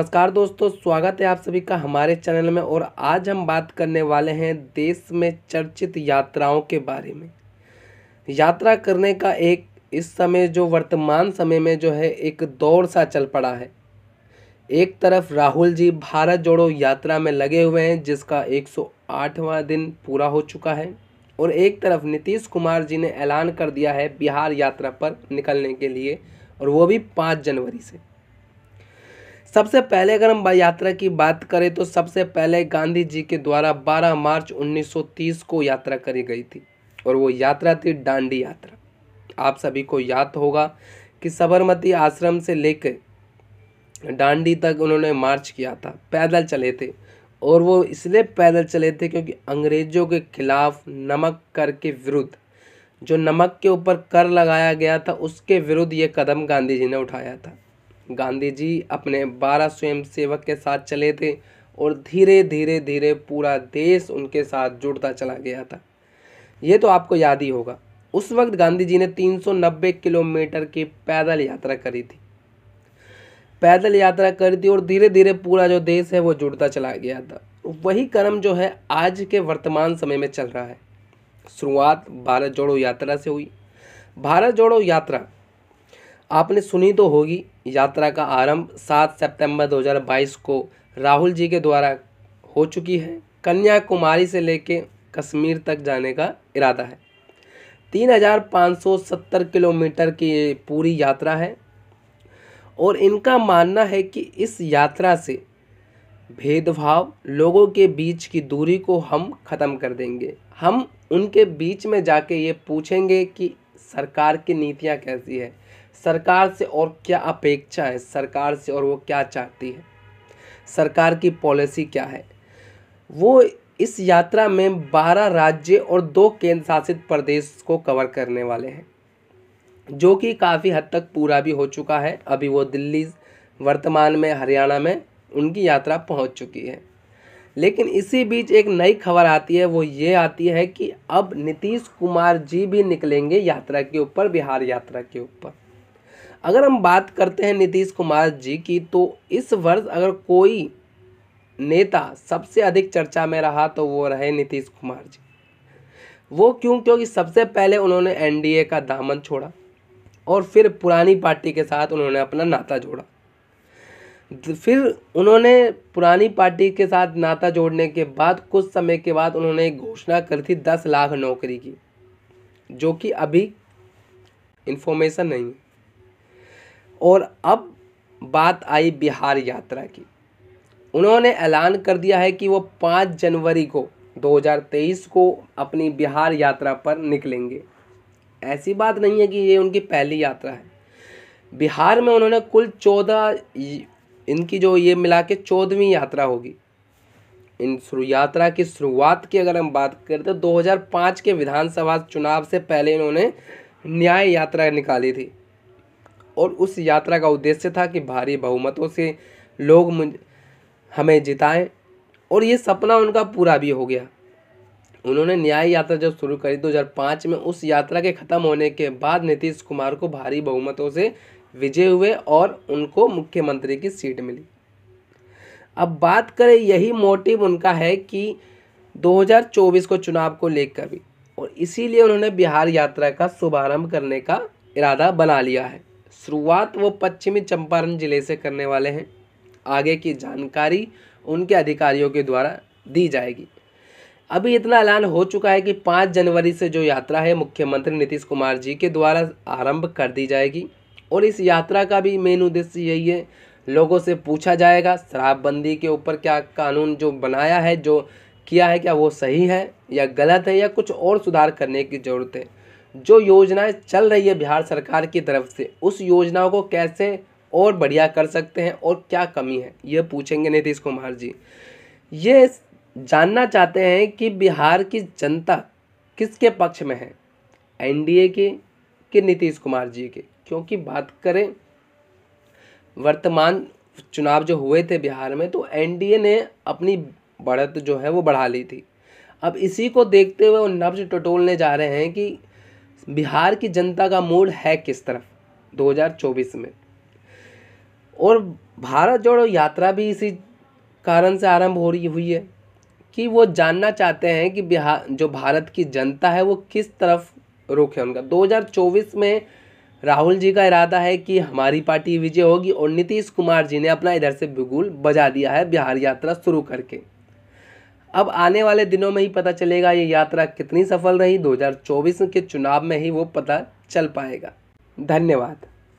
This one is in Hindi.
नमस्कार दोस्तों स्वागत है आप सभी का हमारे चैनल में और आज हम बात करने वाले हैं देश में चर्चित यात्राओं के बारे में यात्रा करने का एक इस समय जो वर्तमान समय में जो है एक दौर सा चल पड़ा है एक तरफ राहुल जी भारत जोड़ो यात्रा में लगे हुए हैं जिसका 108वां दिन पूरा हो चुका है और एक तरफ नीतीश कुमार जी ने ऐलान कर दिया है बिहार यात्रा पर निकलने के लिए और वो भी पाँच जनवरी से सबसे पहले अगर हम यात्रा की बात करें तो सबसे पहले गांधी जी के द्वारा 12 मार्च 1930 को यात्रा करी गई थी और वो यात्रा थी डांडी यात्रा आप सभी को याद होगा कि साबरमती आश्रम से लेकर डांडी तक उन्होंने मार्च किया था पैदल चले थे और वो इसलिए पैदल चले थे क्योंकि अंग्रेज़ों के खिलाफ नमक कर के विरुद्ध जो नमक के ऊपर कर लगाया गया था उसके विरुद्ध ये कदम गांधी जी ने उठाया था गांधी जी अपने बारह स्वयं सेवक के साथ चले थे और धीरे धीरे धीरे पूरा देश उनके साथ जुड़ता चला गया था ये तो आपको याद ही होगा उस वक्त गांधी जी ने 390 किलोमीटर की पैदल यात्रा करी थी पैदल यात्रा करी थी और धीरे धीरे पूरा जो देश है वो जुड़ता चला गया था वही क्रम जो है आज के वर्तमान समय में चल रहा है शुरुआत भारत जोड़ो यात्रा से हुई भारत जोड़ो यात्रा आपने सुनी तो होगी यात्रा का आरंभ 7 सितंबर 2022 को राहुल जी के द्वारा हो चुकी है कन्याकुमारी से लेकर कश्मीर तक जाने का इरादा है 3,570 किलोमीटर की पूरी यात्रा है और इनका मानना है कि इस यात्रा से भेदभाव लोगों के बीच की दूरी को हम ख़त्म कर देंगे हम उनके बीच में जाके ये पूछेंगे कि सरकार की नीतियाँ कैसी है सरकार से और क्या अपेक्षा है सरकार से और वो क्या चाहती है सरकार की पॉलिसी क्या है वो इस यात्रा में बारह राज्य और दो केंद्र शासित प्रदेश को कवर करने वाले हैं जो कि काफ़ी हद तक पूरा भी हो चुका है अभी वो दिल्ली वर्तमान में हरियाणा में उनकी यात्रा पहुंच चुकी है लेकिन इसी बीच एक नई खबर आती है वो ये आती है कि अब नीतीश कुमार जी भी निकलेंगे यात्रा के ऊपर बिहार यात्रा के ऊपर अगर हम बात करते हैं नीतीश कुमार जी की तो इस वर्ष अगर कोई नेता सबसे अधिक चर्चा में रहा तो वो रहे नीतीश कुमार जी वो क्यों क्योंकि सबसे पहले उन्होंने एनडीए का दामन छोड़ा और फिर पुरानी पार्टी के साथ उन्होंने अपना नाता जोड़ा फिर उन्होंने पुरानी पार्टी के साथ नाता जोड़ने के बाद कुछ समय के बाद उन्होंने एक घोषणा करी थी दस लाख नौकरी की जो कि अभी इन्फॉर्मेशन नहीं है और अब बात आई बिहार यात्रा की उन्होंने ऐलान कर दिया है कि वो पाँच जनवरी को 2023 को अपनी बिहार यात्रा पर निकलेंगे ऐसी बात नहीं है कि ये उनकी पहली यात्रा है बिहार में उन्होंने कुल चौदह इनकी जो ये मिला के चौदहवीं यात्रा होगी इन यात्रा की शुरुआत की अगर हम बात करें तो 2005 के विधानसभा चुनाव से पहले इन्होंने न्याय यात्रा निकाली थी और उस यात्रा का उद्देश्य था कि भारी बहुमतों से लोग हमें जिताएं और ये सपना उनका पूरा भी हो गया उन्होंने न्याय यात्रा जब शुरू करी 2005 में उस यात्रा के ख़त्म होने के बाद नीतीश कुमार को भारी बहुमतों से विजय हुए और उनको मुख्यमंत्री की सीट मिली अब बात करें यही मोटिव उनका है कि 2024 को चुनाव को लेकर भी और इसीलिए उन्होंने बिहार यात्रा का शुभारंभ करने का इरादा बना लिया है शुरुआत वो पश्चिमी चंपारण जिले से करने वाले हैं आगे की जानकारी उनके अधिकारियों के द्वारा दी जाएगी अभी इतना ऐलान हो चुका है कि पाँच जनवरी से जो यात्रा है मुख्यमंत्री नीतीश कुमार जी के द्वारा आरंभ कर दी जाएगी और इस यात्रा का भी मेन उद्देश्य यही है लोगों से पूछा जाएगा शराबबंदी के ऊपर क्या कानून जो बनाया है जो किया है क्या वो सही है या गलत है या कुछ और सुधार करने की ज़रूरत है जो योजनाएं चल रही है बिहार सरकार की तरफ से उस योजनाओं को कैसे और बढ़िया कर सकते हैं और क्या कमी है ये पूछेंगे नीतीश कुमार जी ये जानना चाहते हैं कि बिहार की जनता किसके पक्ष में है एनडीए के कि नीतीश कुमार जी के क्योंकि बात करें वर्तमान चुनाव जो हुए थे बिहार में तो एनडीए ने अपनी बढ़त जो है वो बढ़ा ली थी अब इसी को देखते हुए नब्ज टटोलने जा रहे हैं कि बिहार की जनता का मूड है किस तरफ 2024 में और भारत जोड़ो यात्रा भी इसी कारण से आरंभ हो रही हुई है कि वो जानना चाहते हैं कि बिहार जो भारत की जनता है वो किस तरफ रुख है उनका 2024 में राहुल जी का इरादा है कि हमारी पार्टी विजय होगी और नीतीश कुमार जी ने अपना इधर से बिगुल बजा दिया है बिहार यात्रा शुरू करके अब आने वाले दिनों में ही पता चलेगा ये यात्रा कितनी सफल रही 2024 के चुनाव में ही वो पता चल पाएगा धन्यवाद